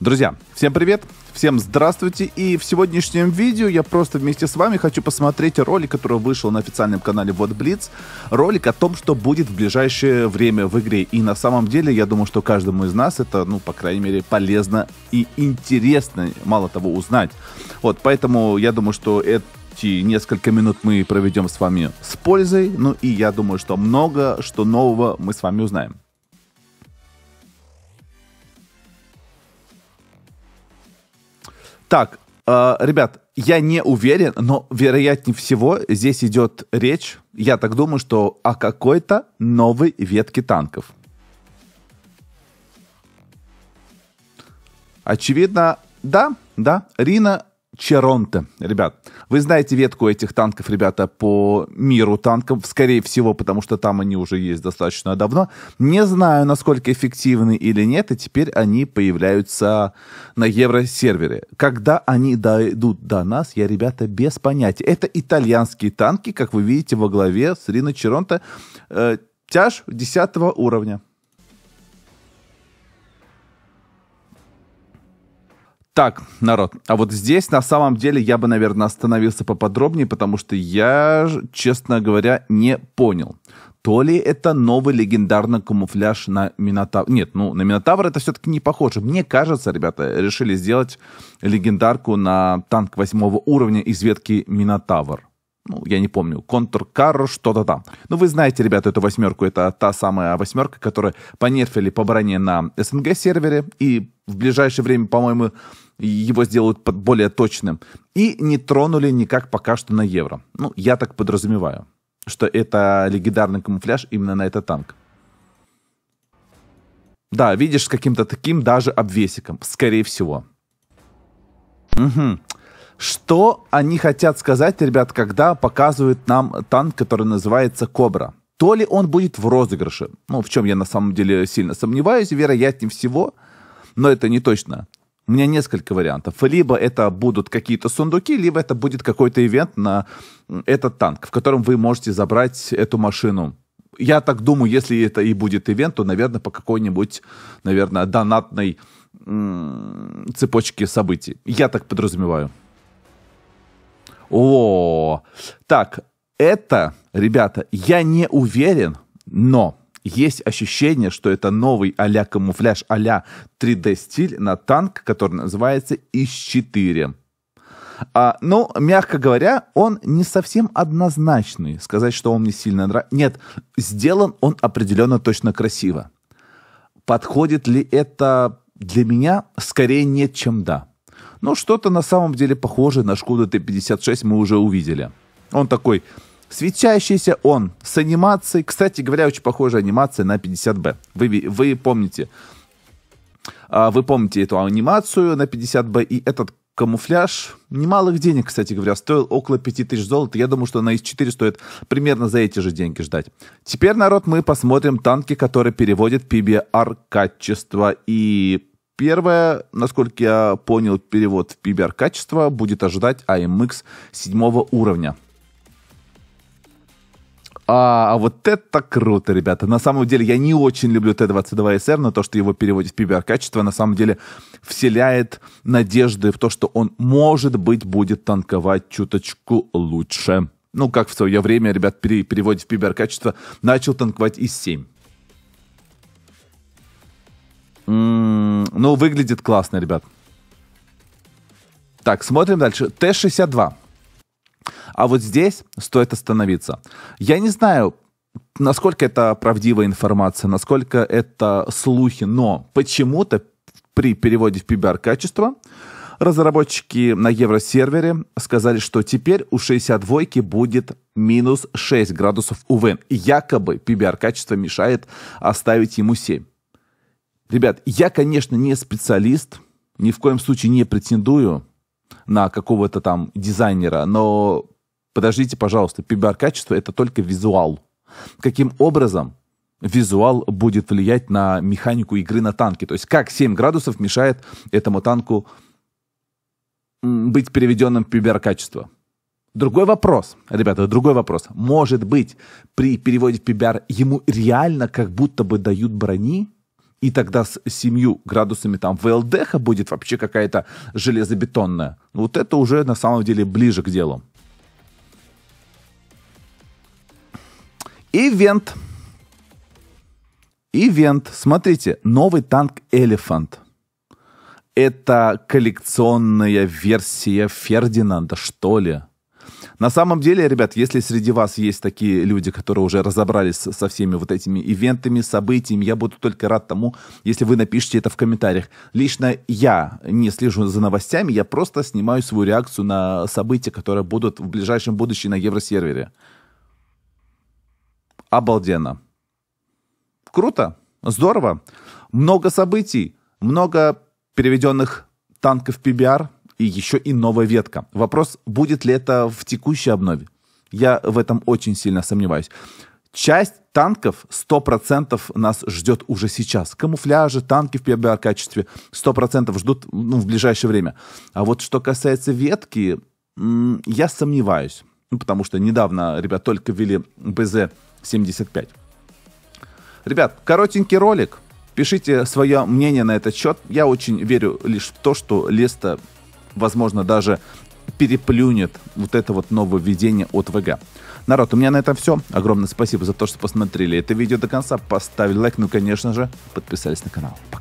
Друзья, всем привет, всем здравствуйте, и в сегодняшнем видео я просто вместе с вами хочу посмотреть ролик, который вышел на официальном канале Вот Блиц, ролик о том, что будет в ближайшее время в игре, и на самом деле я думаю, что каждому из нас это, ну, по крайней мере, полезно и интересно, мало того, узнать. Вот, поэтому я думаю, что это эти несколько минут мы проведем с вами с пользой, ну и я думаю, что много что нового мы с вами узнаем. Так, э, ребят, я не уверен, но вероятнее всего здесь идет речь, я так думаю, что о какой-то новой ветке танков. Очевидно, да, да, Рина Черонте. Ребят, вы знаете ветку этих танков, ребята, по миру танков, скорее всего, потому что там они уже есть достаточно давно. Не знаю, насколько эффективны или нет, и теперь они появляются на евросервере. Когда они дойдут до нас, я, ребята, без понятия. Это итальянские танки, как вы видите, во главе с Рино Черонте, э, тяж 10 уровня. Так, народ, а вот здесь на самом деле я бы, наверное, остановился поподробнее, потому что я, честно говоря, не понял. То ли это новый легендарный камуфляж на Минотавр. Нет, ну, на Минотавр это все-таки не похоже. Мне кажется, ребята решили сделать легендарку на танк восьмого уровня из ветки Минотавр ну, я не помню, контркару, что-то там. Ну, вы знаете, ребята, эту восьмерку, это та самая восьмерка, которая понерфили по броне на СНГ-сервере, и в ближайшее время, по-моему, его сделают под более точным. И не тронули никак пока что на евро. Ну, я так подразумеваю, что это легендарный камуфляж именно на этот танк. Да, видишь, с каким-то таким даже обвесиком, скорее всего. Угу. Что они хотят сказать, ребят, когда показывают нам танк, который называется «Кобра»? То ли он будет в розыгрыше, ну, в чем я на самом деле сильно сомневаюсь, вероятнее всего, но это не точно. У меня несколько вариантов. Либо это будут какие-то сундуки, либо это будет какой-то ивент на этот танк, в котором вы можете забрать эту машину. Я так думаю, если это и будет ивент, то, наверное, по какой-нибудь, наверное, донатной цепочке событий. Я так подразумеваю. О, так, это, ребята, я не уверен, но есть ощущение, что это новый а-ля камуфляж, а-ля 3D-стиль на танк, который называется ИС-4. А, ну, мягко говоря, он не совсем однозначный. Сказать, что он мне сильно нравится. Нет, сделан он определенно точно красиво. Подходит ли это для меня? Скорее нет, чем да. Но что-то на самом деле похожее на Шкоду Т-56 мы уже увидели. Он такой светящийся, он с анимацией. Кстати говоря, очень похожая анимация на 50 Б. Вы, вы помните. А, вы помните эту анимацию на 50 Б и этот камуфляж. Немалых денег, кстати говоря, стоил около 5000 золота. Я думаю, что на С4 стоит примерно за эти же деньги ждать. Теперь, народ, мы посмотрим танки, которые переводят PBR качество и Первое, насколько я понял, перевод в PBR качества будет ожидать AMX эм седьмого уровня. А, а вот это круто, ребята. На самом деле, я не очень люблю Т-22СР, но то, что его переводит в PBR-качество, на самом деле вселяет надежды в то, что он, может быть, будет танковать чуточку лучше. Ну, как в свое время, ребят, при переводе в PBR-качество начал танковать из 7. М ну, выглядит классно, ребят. Так, смотрим дальше. Т-62. А вот здесь стоит остановиться. Я не знаю, насколько это правдивая информация, насколько это слухи, но почему-то при переводе в PBR-качество разработчики на евросервере сказали, что теперь у 62 будет минус 6 градусов УВН. И якобы PBR-качество мешает оставить ему 7. Ребят, я, конечно, не специалист, ни в коем случае не претендую на какого-то там дизайнера, но подождите, пожалуйста, PBR-качество — это только визуал. Каким образом визуал будет влиять на механику игры на танке? То есть как 7 градусов мешает этому танку быть переведенным в PBR-качество? Другой вопрос, ребята, другой вопрос. Может быть, при переводе в PBR ему реально как будто бы дают брони, и тогда с 7 градусами там ВЛДХ будет вообще какая-то железобетонная. Ну, вот это уже на самом деле ближе к делу. Ивент. Ивент. Смотрите, новый танк Элефант. Это коллекционная версия Фердинанда, что ли? На самом деле, ребят, если среди вас есть такие люди, которые уже разобрались со всеми вот этими ивентами, событиями, я буду только рад тому, если вы напишите это в комментариях. Лично я не слежу за новостями, я просто снимаю свою реакцию на события, которые будут в ближайшем будущем на Евросервере. Обалденно. Круто, здорово. Много событий, много переведенных танков PBR – и еще и новая ветка. Вопрос, будет ли это в текущей обнове? Я в этом очень сильно сомневаюсь. Часть танков 100% нас ждет уже сейчас. Камуфляжи, танки в PBR-качестве 100% ждут ну, в ближайшее время. А вот что касается ветки, я сомневаюсь. Ну, потому что недавно, ребят, только ввели БЗ-75. Ребят, коротенький ролик. Пишите свое мнение на этот счет. Я очень верю лишь в то, что Леста возможно, даже переплюнет вот это вот нововведение от ВГ. Народ, у меня на этом все. Огромное спасибо за то, что посмотрели это видео до конца. Поставили лайк, ну, конечно же, подписались на канал. Пока.